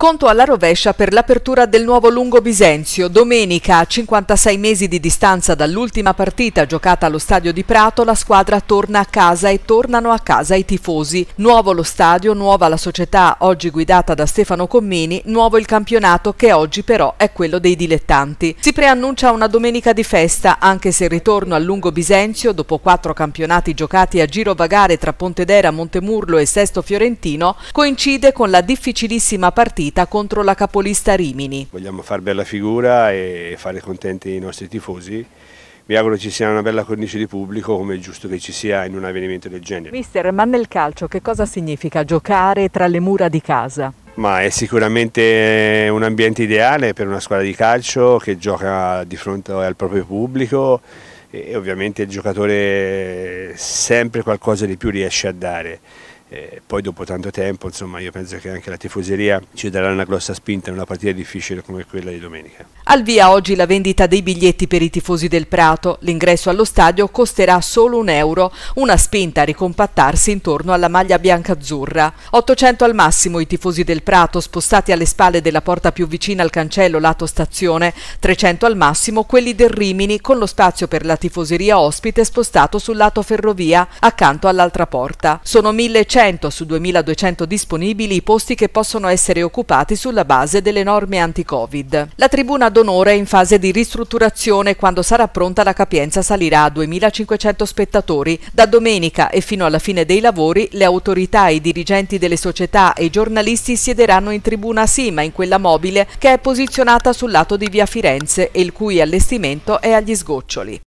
Conto alla rovescia per l'apertura del nuovo lungo Bisenzio. Domenica, a 56 mesi di distanza dall'ultima partita giocata allo stadio di Prato, la squadra torna a casa e tornano a casa i tifosi. Nuovo lo stadio, nuova la società oggi guidata da Stefano Commini, nuovo il campionato che oggi però è quello dei dilettanti. Si preannuncia una domenica di festa, anche se il ritorno al lungo Bisenzio, dopo quattro campionati giocati a giro vagare tra Pontedera, Montemurlo e Sesto Fiorentino, coincide con la difficilissima partita partita contro la capolista Rimini. Vogliamo far bella figura e fare contenti i nostri tifosi mi auguro ci sia una bella cornice di pubblico come è giusto che ci sia in un avvenimento del genere. Mister, ma nel calcio che cosa significa giocare tra le mura di casa? Ma è sicuramente un ambiente ideale per una squadra di calcio che gioca di fronte al proprio pubblico e ovviamente il giocatore sempre qualcosa di più riesce a dare. Eh, poi dopo tanto tempo, insomma, io penso che anche la tifoseria ci darà una grossa spinta in una partita difficile come quella di domenica. Al via oggi la vendita dei biglietti per i tifosi del Prato. L'ingresso allo stadio costerà solo un euro, una spinta a ricompattarsi intorno alla maglia bianca-azzurra. 800 al massimo i tifosi del Prato spostati alle spalle della porta più vicina al cancello lato stazione, 300 al massimo quelli del Rimini con lo spazio per la tifoseria ospite spostato sul lato ferrovia accanto all'altra porta. Sono 1100 200 su 2200 disponibili i posti che possono essere occupati sulla base delle norme anti-Covid. La tribuna d'onore è in fase di ristrutturazione, quando sarà pronta la capienza salirà a 2500 spettatori. Da domenica e fino alla fine dei lavori le autorità, i dirigenti delle società e i giornalisti siederanno in tribuna Sima, in quella mobile che è posizionata sul lato di via Firenze e il cui allestimento è agli sgoccioli.